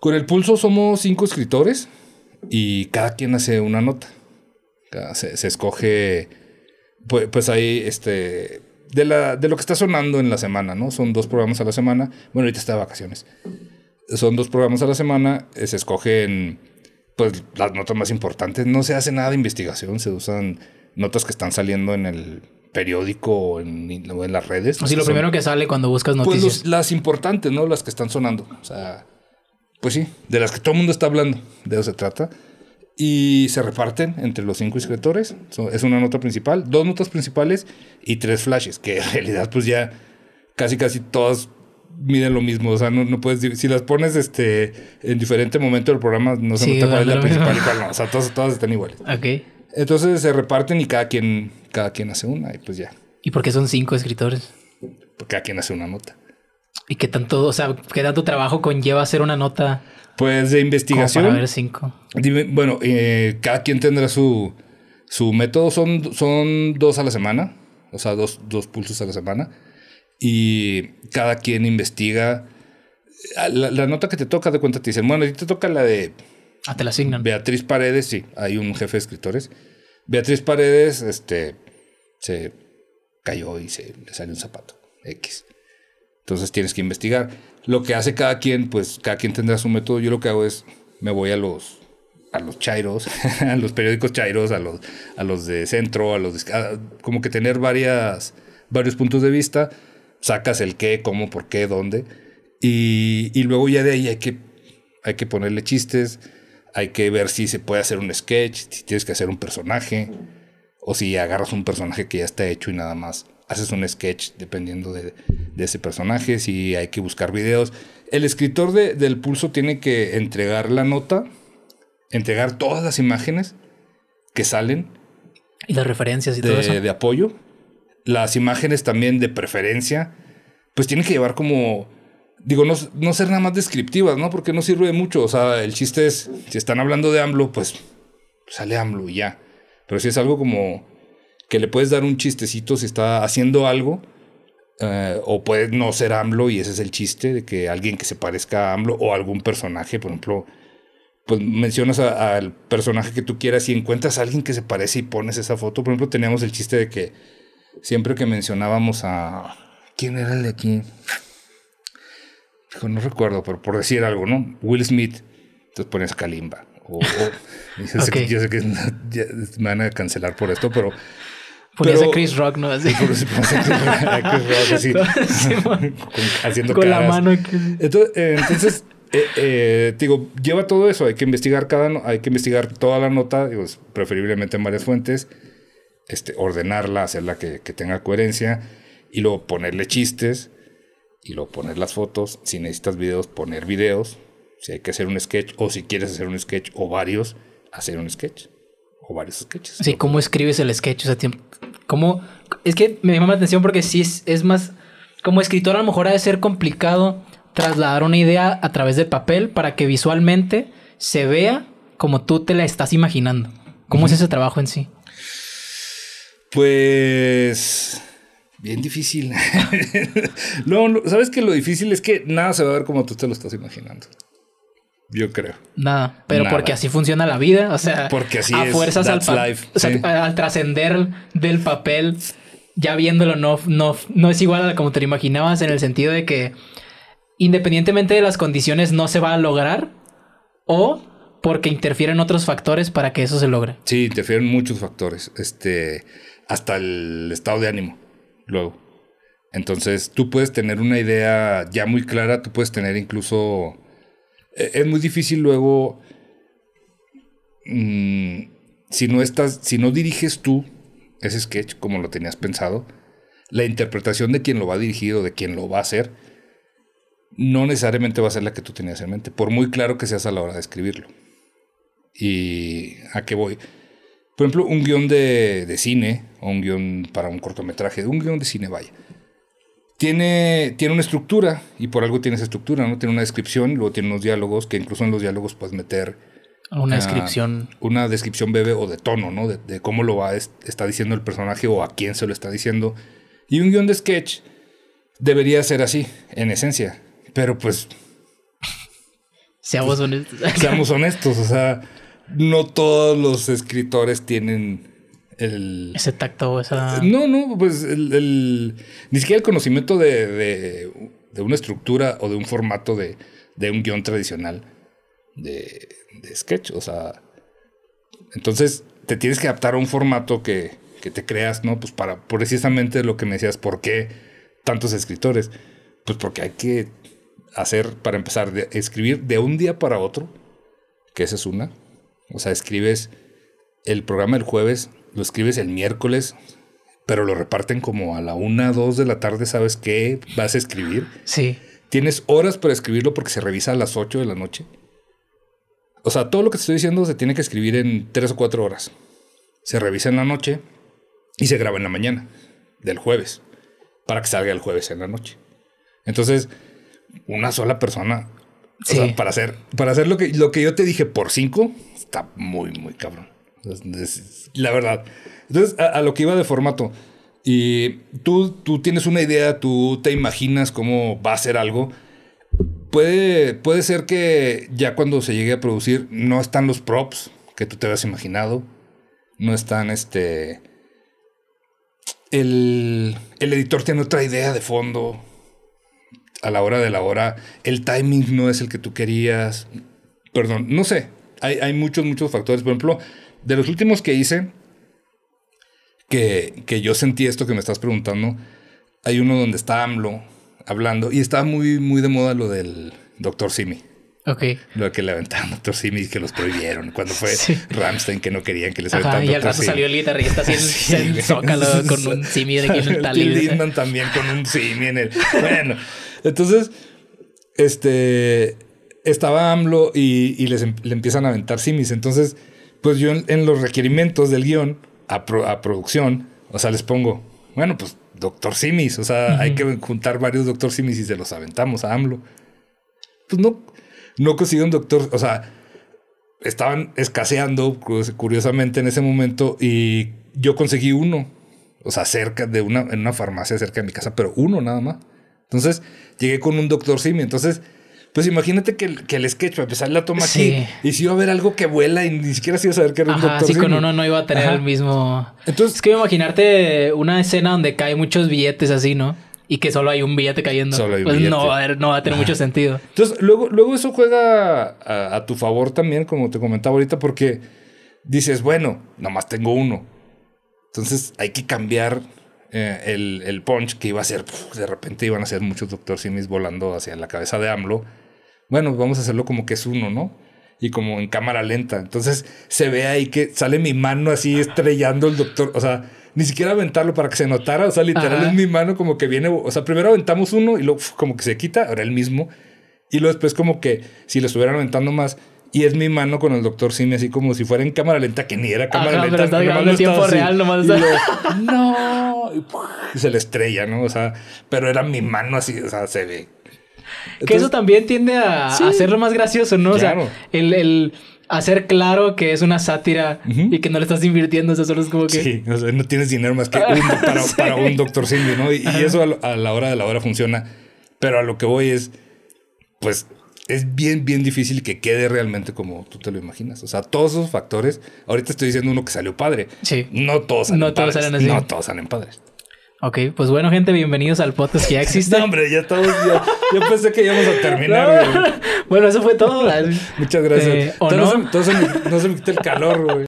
Con el pulso somos cinco escritores y cada quien hace una nota. Se, escoge, pues, ahí, este, de, la, de, lo que está sonando en la semana, ¿no? Son dos programas a la semana. Bueno, ahorita está de vacaciones. Son dos programas a la semana, eh, se escogen, pues, las notas más importantes. No se hace nada de investigación, se usan notas que están saliendo en el periódico o en, las redes. O lo primero que sale cuando buscas pues noticias. Pues las importantes, ¿no? Las que están sonando. O sea pues sí, de las que todo el mundo está hablando, de eso se trata. Y se reparten entre los cinco escritores. es una nota principal, dos notas principales y tres flashes, que en realidad pues ya casi casi todas miden lo mismo. O sea, no, puedes... Si las pones este, en diferente momento del programa, no se nota cuál es la principal y cuál no. O sea, todas, están iguales. Ok. Entonces se reparten y cada quien, cada quien hace una y pues ya. ¿Y por qué son cinco escritores? Porque cada quien hace una nota. ¿Y qué tanto, o sea, qué tanto trabajo conlleva hacer una nota? Pues de investigación. cinco. bueno, eh, cada quien tendrá su, su método. Son, son dos a la semana, o sea, dos, pulsos a la semana. Y cada quien investiga. La, la, nota que te toca, de cuenta, te dicen, bueno, a ti te toca la de... Ah, te la asignan. Beatriz Paredes, sí, hay un jefe de escritores. Beatriz Paredes, este, se cayó y se le salió un zapato. X. Entonces tienes que investigar. Lo que hace cada quien, pues cada quien tendrá su método. Yo lo que hago es, me voy a los, a los chairos, a los periódicos chairos, a los, a los de centro, a los de, como que tener varias, varios puntos de vista. Sacas el qué, cómo, por qué, dónde. Y, y luego ya de ahí hay que, hay que ponerle chistes, hay que ver si se puede hacer un sketch, si tienes que hacer un personaje, o si agarras un personaje que ya está hecho y nada más haces un sketch dependiendo de, ese personaje, si hay que buscar videos. El escritor del pulso tiene que entregar la nota, entregar todas las imágenes que salen. Y las referencias y de, todo eso. De apoyo. Las imágenes también de preferencia. Pues tiene que llevar como. Digo, no, ser nada más descriptivas, ¿no? Porque no sirve de mucho. O sea, el chiste es, si están hablando de AMLO, pues sale Amblo y ya. Pero si es algo como que le puedes dar un chistecito si está haciendo algo. Eh, o puede no ser AMLO y ese es el chiste de que alguien que se parezca a AMLO o algún personaje, por ejemplo, pues mencionas al personaje que tú quieras y encuentras a alguien que se parece y pones esa foto. Por ejemplo, teníamos el chiste de que siempre que mencionábamos a... ¿Quién era el de aquí? Dijo, no recuerdo, pero por decir algo, ¿no? Will Smith. Entonces pones Kalimba. O, yo, sé que, me van a cancelar por esto, pero Ponías pero, Chris Rock, ¿no? Así. Chris Rock, así. con, la mano. Entonces, eh, eh, eh, digo, lleva todo eso. Hay que investigar cada, hay que investigar toda la nota, preferiblemente en varias fuentes, este, ordenarla, hacerla que tenga coherencia y luego ponerle chistes y luego poner las fotos. Si necesitas videos, poner videos. Si hay que hacer un sketch o si quieres hacer un sketch o varios, hacer un sketch o varios sketches. Sí, ¿cómo escribes el sketch? O ¿cómo? Es que me llama la atención porque sí es, más. Como escritor, a lo mejor ha de ser complicado trasladar una idea a través del papel para que visualmente se vea como tú te la estás imaginando. ¿Cómo es ese trabajo en sí? Pues bien difícil. no, sabes que lo difícil es que nada se va a ver como tú te lo estás imaginando yo creo. Nada, pero porque así funciona la vida, o sea, porque a fuerzas al, al trascender del papel, ya viéndolo no, no, no es igual a como te lo imaginabas en el sentido de que independientemente de las condiciones no se va a lograr o porque interfieren otros factores para que eso se logre. Sí, interfieren muchos factores, este, hasta el estado de ánimo, luego. Entonces, tú puedes tener una idea ya muy clara, tú puedes tener incluso eh, es muy difícil luego, mm, si no estás, si no diriges tú ese sketch como lo tenías pensado, la interpretación de quien lo va a dirigir o de quien lo va a hacer, no necesariamente va a ser la que tú tenías en mente, por muy claro que seas a la hora de escribirlo. ¿Y a qué voy? Por ejemplo, un guión de, de cine, o un guión para un cortometraje, un guión de cine, vaya tiene, una estructura y por algo tiene esa estructura, ¿no? Tiene una descripción, luego tiene unos diálogos que incluso en los diálogos puedes meter... Una, ah, descripción. Una descripción breve o de tono, ¿no? De, cómo lo va, está diciendo el personaje o a quién se lo está diciendo. Y un guión de sketch debería ser así, en esencia. Pero pues... Seamos honestos. Pues, seamos honestos, o sea, no todos los escritores tienen ese tacto, esa... No, no, pues el, ni siquiera el conocimiento de, una estructura o de un formato de, un guión tradicional de, sketch. O sea, entonces te tienes que adaptar a un formato que, te creas, ¿no? Pues para precisamente lo que me decías, ¿por qué tantos escritores? Pues porque hay que hacer, para empezar, de, escribir de un día para otro, que esa es una. O sea, escribes el programa el jueves lo escribes el miércoles, pero lo reparten como a la una, dos de la tarde, ¿sabes qué vas a escribir? Sí. Tienes horas para escribirlo porque se revisa a las 8 de la noche. O sea, todo lo que te estoy diciendo se tiene que escribir en tres o cuatro horas. Se revisa en la noche y se graba en la mañana del jueves para que salga el jueves en la noche. Entonces, una sola persona para hacer para hacer lo que lo que yo te dije por cinco está muy muy cabrón. La verdad. Entonces, a, lo que iba de formato. Y tú, tú tienes una idea, tú te imaginas cómo va a ser algo. Puede, puede ser que ya cuando se llegue a producir no están los props que tú te habías imaginado. No están este... El, el editor tiene otra idea de fondo. A la hora de la hora, el timing no es el que tú querías. Perdón, no sé. Hay, hay muchos, muchos factores. Por ejemplo, de los últimos que hice, que, yo sentí esto que me estás preguntando, hay uno donde está AMLO hablando y estaba muy, muy de moda lo del doctor Simi. Ok. Lo que le aventaron Doctor Simi y que los prohibieron. Cuando fue Ramstein que no querían que les aventara. y al rato salió el guitarrista así en zócalo con un Simi de quien el Lindan también con un Simi en el. Bueno, entonces, este. Estaba AMLO y, les, em-, le empiezan a aventar Simis. Entonces, pues yo en, los requerimientos del guión a, a, producción, o sea, les pongo, bueno, pues Doctor Simis, o sea, hay que juntar varios Doctor Simis y se los aventamos a AMLO. Pues no, no consiguió un doctor, o sea, estaban escaseando curiosamente en ese momento y yo conseguí uno, o sea, cerca de una, en una farmacia cerca de mi casa, pero uno nada más. Entonces llegué con un doctor Simi, entonces pues imagínate que el, que el sketch, empezar, pues, la toma aquí. Y si iba a haber algo que vuela y ni siquiera se iba a saber que era un doctor. con uno no iba a tener el mismo. Entonces. Es que imaginarte una escena donde caen muchos billetes así, ¿no? Y que solo hay un billete cayendo. Solo un pues billete. No, va a no va a tener mucho sentido. Entonces, luego, luego eso juega a, a tu favor también, como te comentaba ahorita, porque dices, bueno, nomás tengo uno. Entonces hay que cambiar eh, el, punch que iba a ser, de repente iban a ser muchos Doctor Simis volando hacia la cabeza de AMLO. Bueno, vamos a hacerlo como que es uno, ¿no? Y como en cámara lenta. Entonces se ve ahí que sale mi mano así estrellando el doctor. O sea, ni siquiera aventarlo para que se notara. O sea, literal es mi mano como que viene. O sea, primero aventamos uno y luego como que se quita. Ahora el mismo. Y luego después como que si lo estuvieran aventando más, y es mi mano con el doctor Simi, así como si fuera en cámara lenta, que ni era cámara lenta. tiempo real, nomás. no. Y, se le estrella, ¿no? O sea, pero era mi mano así, o sea, se ve. que eso también tiende a, hacerlo más gracioso, ¿no? O sea, el, hacer claro que es una sátira y que no le estás invirtiendo, o solo es como que... Sí, o sea, no tienes dinero más que uno para, un doctor Simi, ¿no? Y, eso a, la hora de la hora funciona, pero a lo que voy es, pues es bien, bien difícil que quede realmente como tú te lo imaginas. O sea, todos esos factores. Ahorita estoy diciendo uno que salió padre. Sí. No todos salen no Todos salen así. No todos salen padres. Ok, pues bueno, gente, bienvenidos al podcast que ya existe. no, hombre, ya estamos. yo pensé que íbamos a terminar, bueno, eso fue todo. Muchas gracias. Eh, no? no se me quita el calor, güey.